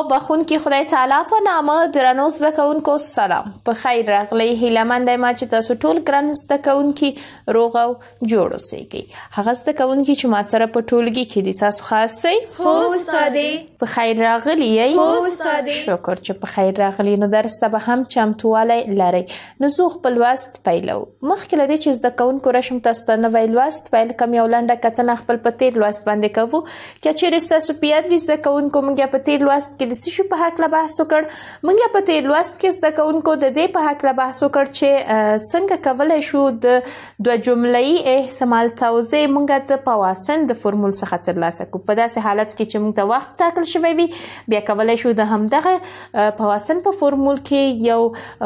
او بخونکي خدای تعالی په نامه درنو زده کوونکو سلام په خیر راغلی هیله مند ما چې تاسو ټول ګران زده کوونکي روغ او جوړ اوسئ هغه زده کوونکي چې ما سره په ټولګي کې دي تاسو خاص سي هو استاد په خیر راغلی یي هو استاد شکر چې په خیر راغلی نو درس ته به هم چمتوالی لري نو زه خپل وست پیلو مخکې لدی چې زده کوونکو راشم تاسو ته نو ویل وست پیل کم یو لنډه کتنه خپل په تیر لوست باندې کوو چې رسته سپیات وي زده کوونکو موږ په تیر لوست کې انګلیسي شو په حق له بحث وکړ موږ په تیر لوست کې زده کوونکو د دې په حق له بحث وکړ چې څنګه کولای شو د دوه جملې احتمال توزیع موږ د پواسن د فورمول څخه ترلاسه کو په داسې حالت کې چې موږ ته وخت ټاکل شوی وي بیا کولای شو د همدغه پواسن په فورمول کې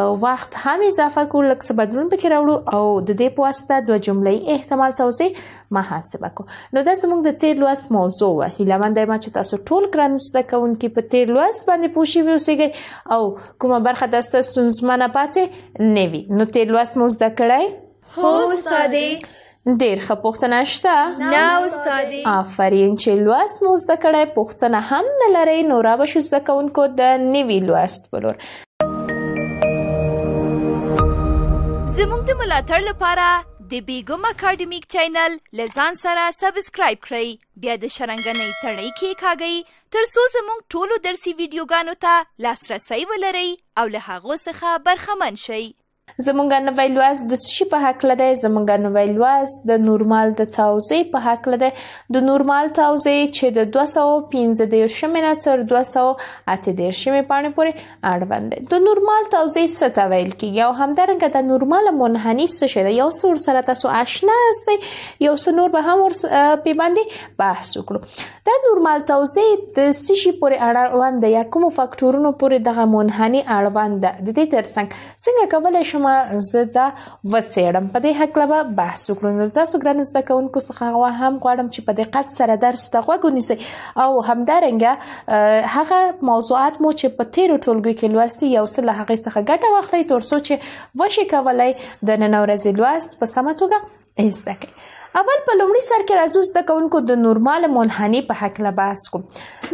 یو وخت هم اضافه کول لکه بدلون پکې راوړو او د دې په واسطه دوه جملې احتمال توزیع محاسبه کو نو دا زموږ د تیر لوس موضوع و هیلمن دایما چې تاسو ټول ګران زده کوونکي په تیر لوس باندې پوښي ووسیږئ او کومه برخه د تاسو ستونزمنه پاتې نه وي نو تیر لوس مو زده کړئ هو استاد ډیر ښه پوښتنه شته نه استاد آفرین چې لوست مو زده کړئ پوښتنه هم نه لري نو را به شو زده کوونکو د نوي لوست بلور زموږ د ملاتړ لپاره د بیګم اکیډمیک چینل لزان سره سبسکرایب کړئ بیا د شرنګنۍ تړۍ کې کاږئ تر څو زموږ ټولو درسي ویډیوګانو ته لاسرسی ولرئ او له هغو څخه برخمن شئ زمونږ نوې لوست د څه په هکله ده زمونږ نوې لوست د نورمال د توزیع په هکله ده د نورمال توزیع چې د 215 د شمه تر 208 د شمه پانه پورې اړوند ده د نورمال توزیع څه ته ویل کیږي او همدارنګه د نورمال منحني څه شي یو څور سره تاسو آشنا یاستئ یو څو نور به هم په باندې بحث وکړو د نورمال توزیع د څه شي پورې اړوند ده یا کوم فاکتورونو پورې دغه منحني اړوند ده د دې ترڅنګ څنګه کولای شم ما زه دا وسېړم په دې حق لبا بحث وکړو نو تاسو ګران زده کوونکو څخه هم غواړم چې په دقت سره درس ته غوږ ونیسئ او همدارنګه هغه موضوعات مو چې په تیرو ټولګي کې لوستي یو څه له هغه څخه ګټه واخلئ ترڅو چې وشي کولای د نن ورځې لوست په سمه توګه زده کړئ اول په لومړي سر کې راځو زده کوونکو د نورمال منحني په حق له بحث کوم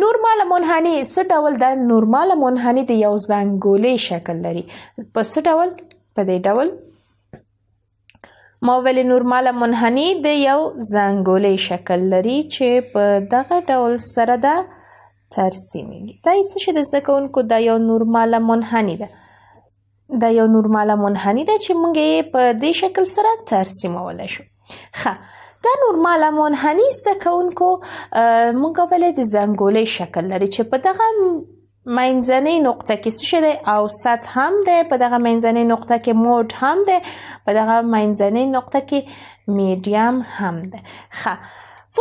نورمال منحني څه ډول د نورمال منحني د یو زنګولې شکل لري په څه ډول په دې ډول ماویل نورمال منحنی د یو زنګولې شکل لري چې په دغه ډول سره ده ترسیمیږي دا هیڅ شي د زده کوونکو د یو نورمال منحنی ده دا یو نورمال منحنی ده چې موږ یې په دې شکل سره ترسیمول شو ښه دا نورمال منحنی زده کوونکو موږ ولې د زنګولې شکل لري چې په دغه منځنۍ نقطه کې څه شي دی او سط هم دی په دغه منځنۍ نقطه کې موډ هم دی په دغه منځنۍ نقطه کې میډیم هم دی ښه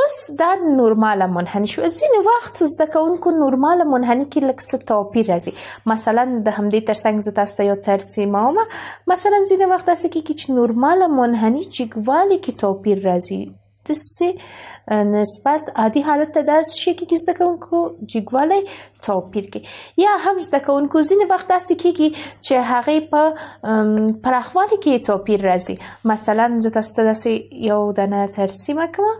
اوس دا نورماله منحني شو ځینې وخت زده کوونکو نورماله منحني کې لږ څه توپیر راځي مثلا د همدې ترڅنګ زه تاسو ته یو ترسیم مثلا ځینې وخت داسې کېږي چې نورماله منحني جګوالي کې توپیر راځي دسي نسبت عادي حالت ته داسې شي کې زده کوونکو جګوالی توپیر کې یا هم زده کوونکو ځینې وخت داسې کېږي چې هغه په پراخوالي کې توپیر راځي مثلا زه تاسو ته داسې یو دنه ترسیمه کوم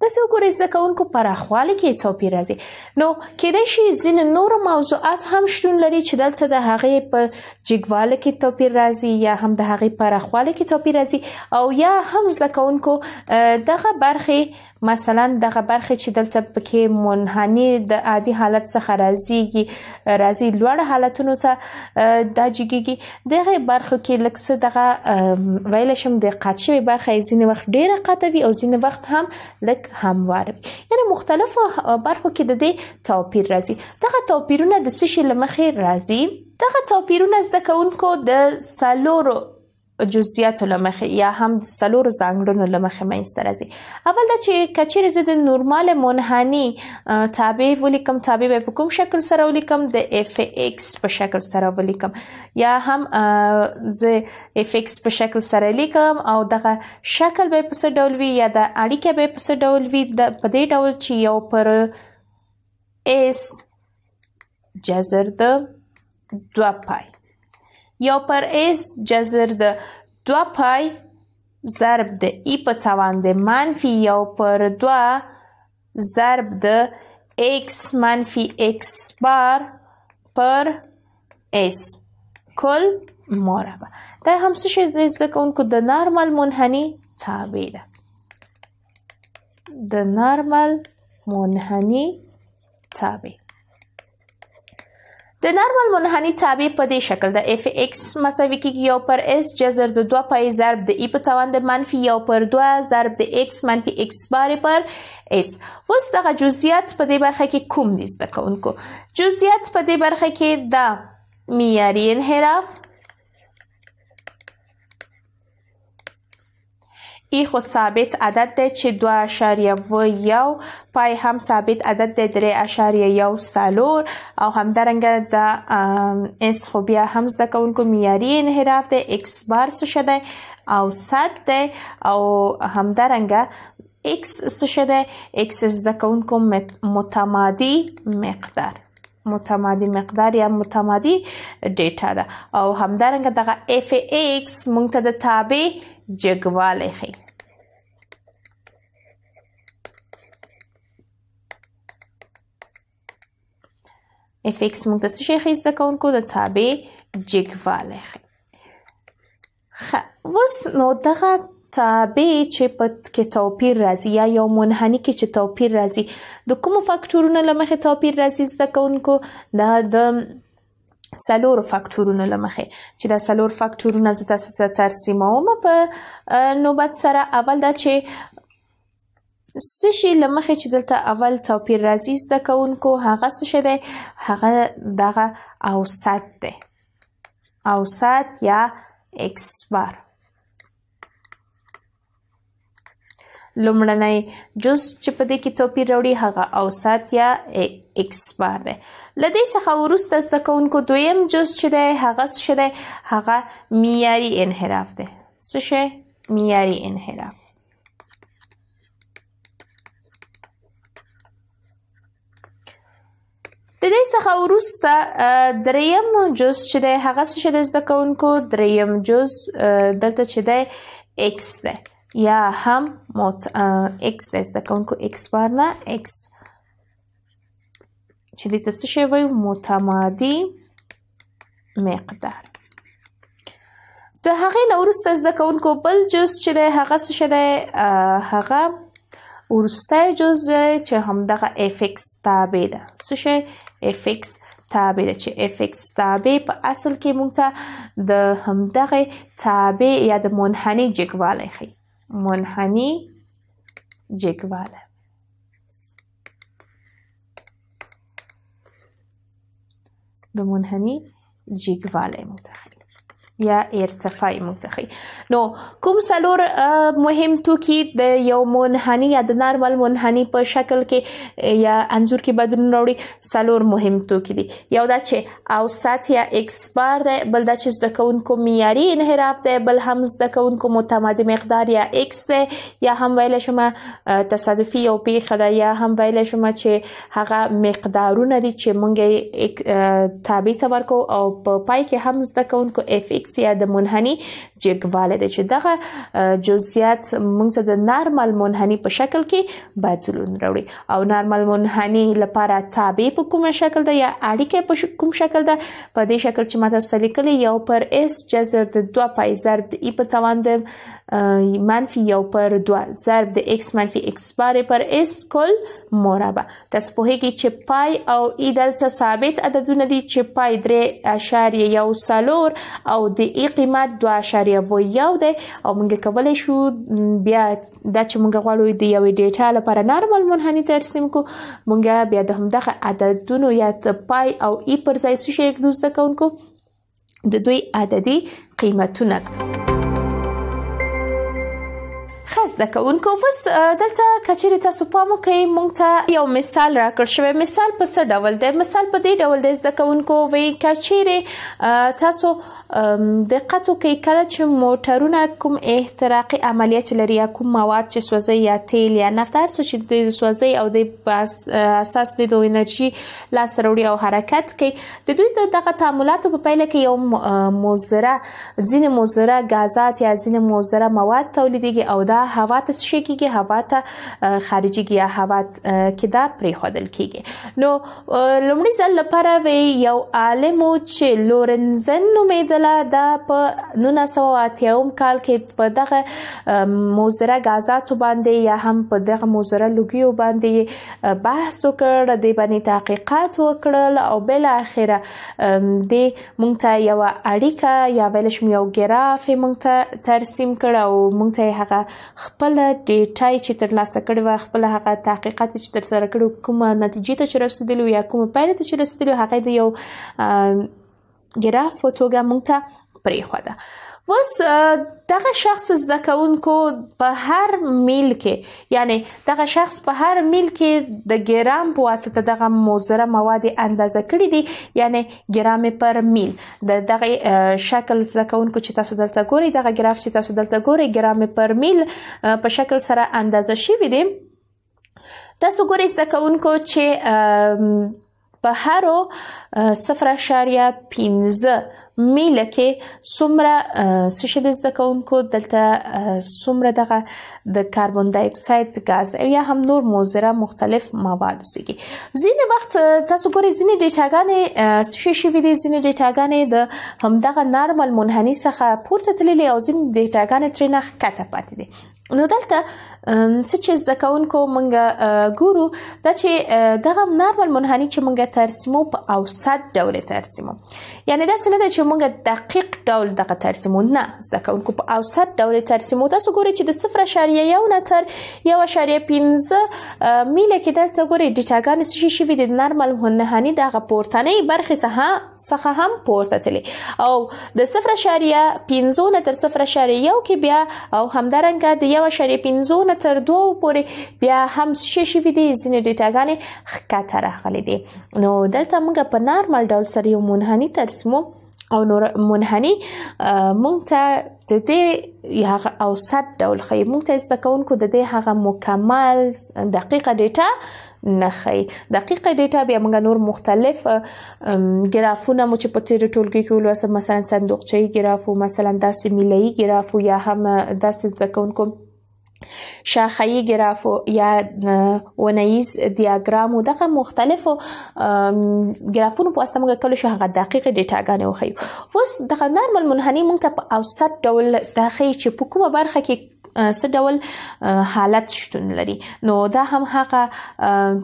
پس وګورئ زده کوونکو پراخوالی کې توپیر راځي نو کېدای شي ځین نور موضوعات هم شتون لري چې دلته د هغې په جګواله کې توپیر راځي یا هم د هغې پراخوالی کې توپیر راځي او یا هم زده کوونکو دغه برخې مثلا دغه برخه چې دلته پکې منحني د عادي حالت څخه راځيږي راځي لوړ حالتونو ته د جګيږي دغه برخه کې لکه دغه ویل شم د قاتشي برخه ځینې وخت ډیره قاتوي او ځینې وخت هم لک هموار یعنی مختلف برخو کې د دې توپیر راځي دغه توپیرونه د سشي لمخې راځي دغه توپیرونه زده کوونکو د سالورو جزئیات لمخه یا هم سلور زنګړو لمخه مې راځي اول دا چې کچیر زده نورمال منحني تابع ولیکم تابع به کوم شکل سره ولیکم د اف ایکس په شکل سره ولیکم یا هم ز اف ایکس په شکل سره لیکم او دغه شکل به په څه ډول وي یا د اړیکه به په څه ډول وي د په دې ډول چې یو پر اس جزر د 2 پای یو پر اس جذر د دو پای ضرب د ای په توان د منفی یو پر دو ضرب د x منفی x بار پر s کل مربع دا هم څه شی د زده کوونکو د نارمل منحني تابع ده د نارمل منحني تابع د نرمل منحني تابع په دې شکل د اف ایکس مساوي کیږي یو پر اس جذر د 2 پای ضرب د ای e په توان د منفي یو پر 2 ضرب د ایکس منفي ایکس بار پر اس اوس دغه جزئیات په دې برخه کې کوم دي زده کوونکو جزئیات په دې برخه کې د معیاري انحراف ای خو ثابت عدد دی چې 2.1 پای هم ثابت عدد دی 3.1 سالور او همدارنګه د اس خو بیا هم زده کوونکو معیاري انحراف دی x بار څه شده او 100 دی او همدارنګه x څه شده x زده کوونکو متمادي مقدار متمادي مقدار یا متمادي ډیټا ده او همدارنګه دغه f x مونږ ته د تابع جګوالی ښيي اف ایکس موږ ته څه شی ښیي زده کوونکو د تابع جګوالی ښیي ښه اوس نو دغه تابع چې په کې توپیر راځي یا یو منحني کې چې توپیر راځي د کومو فاکتورونو له مخې توپیر راځي زده کوونکو دا د سلور فاکتورونو لمخې چې دا سلور فاکتورونه زه تاسو ته ترسیموم په نوبت سره اول دا چې سشي لمخې چې دلته اول توپیر راځي زده کوونکو هغه څه شي دی هغه دغه اوسط دی اوسط یا ایکس بار لومړنی جز چې په دې کې توپیر راوړي هغه اوسط یا ایک x بار دی لدې څخه وروسته زده کوونکو دویم جز چې دی هغه څه شی دی هغه معیاري انحراف دی څه شی معیاري انحراف د دې څخه وروسته دریم جز چې دی هغه څه شی دی زده کوونکو دریم جز دلته چې دی x دی یا هم موت x دی زده کوونکو x بار نه x چې دې ته څه شی وایو متمادي مقدار د هغې نه وروسته زده کوونکو بل جز چې دی هغه څه شی دی هغه وروستی جز دی چې همدغه اف ایکس تابع ده څه شی اف ایکس تابع ده چې اف ایکس تابع په اصل کې موږ ته د همدغه تابع یا د منحني جګوالی ښیي منحني جګوالی بمنهني جيك فالي متخيل يا ارتفاعي متخيل نو کوم څلور مهم توکي د یو منحني یا د نارمل منحني په شکل کې یا انزور کې بدلون راوړي څلور مهم توکي دي یو دا چې اوسط یا ایکسپار دی بل دا چې د کونکو معیاري انحراف دی بل هم د کونکو متماد مقدار یا ایکس دی یا هم ویل شمه تصادفي یو پیښه ده یا هم ویل شمه چې هغه مقدارونه دي چې مونږ تابع ته ورکو او په پا پای کې هم زده کوونکو اف ایکس یا د منحني جګوالی دی چې دغه جزئیات موږ ته د نارمل منحني په شکل کې بدلون راوړي او نارمل منحني لپاره تابع په کوم شکل ده یا اړیکه په کوم شکل ده په دې شکل چې ماته سلیکلي یو پر اس جزر د 2 پای ضرب د ای e په توان د منفي یو پر 2 ضرب د x منفي x بار پر s کل مربع تاسو په هیګي چې پای او ای e دلته ثابت عددونه دي چې پای 3.1 او د ای e قیمت 2.1 یو یو دی او موږ کولای شو بیا دا چې موږ غواړو د یو ډیټا لپاره نارمل منحني ترسیم کو موږ بیا د همدغه عددونو یا پای او ای پر ځای څه شي کوو زده کوونکو د دوی عددي قیمتونه خاص د کوونکو بس دلته کچېری تاسو پام وکړئ مونږ ته یو مثال راکړ شوی مثال په څه ډول دی مثال په دې ډول دی د کوونکو وی کچېری تاسو دقت وکړئ کله چې موټرونه کوم احتراقي عملیات لري یا کوم مواد چې سوځي یا تیل یا نفت هر څه چې د سوځي او د اساس د دوی انرژي لاس وروړي او حرکت کوي د دوی دغه تعاملاتو په پیله کې یو موزره ځین موزره غازات یا ځین موزره مواد تولیدېږي او دا هوا ته شي کېږي هوا ته خارجيږي یا هوا کې دا پریښودل کېږي نو لومړي ځل لپاره وی یو عالم چې لورنزن نومېده ځله دا په 1980 کال کې په دغه موزره غازاتو باندې یا هم په دغه موزره لګیو باندې بحث وکړ د باندې تحقیقات وکړل او بل اخره د مونږ ته یو اړیکه یا ویلش یو ګراف مونږ ته ترسیم کړ او مونږ ته هغه خپل ډیټا چې ترلاسه کړو خپل هغه تحقیقات چې ترسره کړو کومه نتیجې ته رسیدلو یا کومه پایله ته رسیدلو هغه د یو ګراف په توګه مونږ ته پریخوده وس دغه شخص زده کوونکو په هر میل کې یعنی دغه شخص په هر میل کې د ګرام په واسطه دغه موزره مواد اندازه کړی دي یعنی ګرام پر میل د دغه شکل زده کوونکو چې تاسو دلته ګورئ دغه ګراف چې تاسو دلته ګورئ ګرام پر میل په شکل سره اندازه شوی دی تاسو ګورئ زده کوونکو چې په هرو 0.15 میله کې څومره سشې د زده کوونکو دلته څومره دغه د کاربن دای اکساید غاز یا هم نور موزره مختلف مواد اوسېږي ځینې وخت تاسو ګورئ ځینې ډیټاګانې سشې شوې دي ځینې ډیټاګانې د همدغه نارمل منحني څخه پورته تللي او ځینې ډیټاګانې ترې نه ښکته پاتې دي نو دلته څه چې زده کوونکو مونږ ګورو دا چې دغه نارمل منحني چې مونږ ترسمو په اوسط ډول ترسمو یعنی دا څه نه ده چې مونږ دقیق ډول دغه ترسمو نه زده کوونکو په اوسط ډول ترسمو تاسو ګورئ چې د 0.1 نه تر 1.15 میله کې دلته ګورئ ډیټاګان څه شي وي د نارمل منحني دغه پورتنۍ برخې څخه څخه هم پورته تللی او د 0.15 نه تر 0.1 کې بیا او همدارنګه د 1.15 نه تر 2 پورې بیا هم شې شوې دي ځینې ډیټاګانې ښکته راغلي دي نو دلته موږ په نارمل ډول سره یو منحني ترسمو او نور منحني مونږ ته د دې هغه اوسط ډول خې مونږ ته استکونکو د دې هغه مکمل دقیقه ډیټا نه خې دقیقه ډیټا بیا موږ نور مختلف ګرافونه مو چې په تیر ټولګي کې ولوسه مثلا صندوقچې ګرافو مثلا داسې ملي ګرافو یا هم داسې استکونکو شاخه‌ای گراف یا ونیز دیاګرام او دغه مختلفو گرافونو په واسطه موږ کولای شو هغه دقیق ډیټاګانې وخیو اوس دغه نارمل منحني موږ ته په اوسط ډول داخې چې په کومه برخه کې څه ډول حالت شتون لري نو دا هم هغه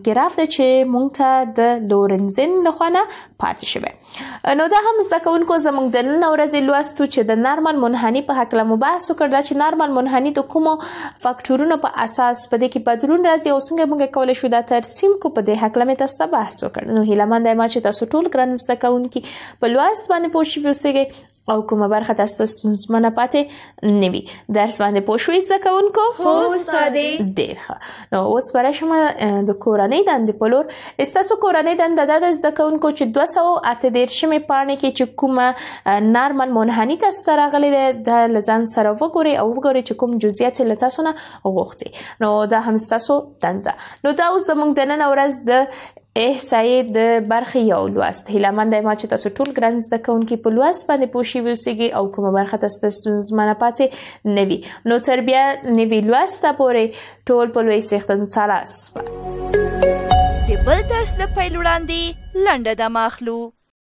ګراف دی چې مونږ ته د لورنزن لخوانه پاتې شوی نو دا هم ځکهونکو زمونږ د نن ورځې لوستو چې د نارمن منحني په حق له مباحث وکړل چې نارمن منحني د کومو فاکټورونو په اساس په دې کې بدلون راځي او څنګه موږ کولای شو دا ترسیم کو په دې حق له تاسو ته بحث وکړو نو هیله مند یم چې تاسو ټول ګران زده کوونکي په لوست باندې پوښتنه وکړئ او کومه برخه تاسو ستونزمنه پاتې نه وي درس باندې پوه شوئ زده کوونکو هو استاد ډیر ښه نو اوس پر شما د کورنۍ دند په لور استاسو کورنۍ دند د زده کوونکو چې 200 اتدیر شمې پاڼې کې چې کومه نارمل منحني تاسو ته راغلي د لزان سره وګوري او وګوري چې کوم جزئیات له تاسو نه غوښتي نو دا هم تاسو دند نو دا اوس زموږ د نن ورځ د احصایې د برخې یو لوست هیله مند یم چې تاسو ټول ګران زده کوونکي په لوست باندې پوښي وسیږي او کومه برخه تاسو ستونزمنه پاتې نوي نو تربیه نوي لوست پورې ټول په لوی سیختن سره د بل درس د پیل وړاندې لنډه د ماخلو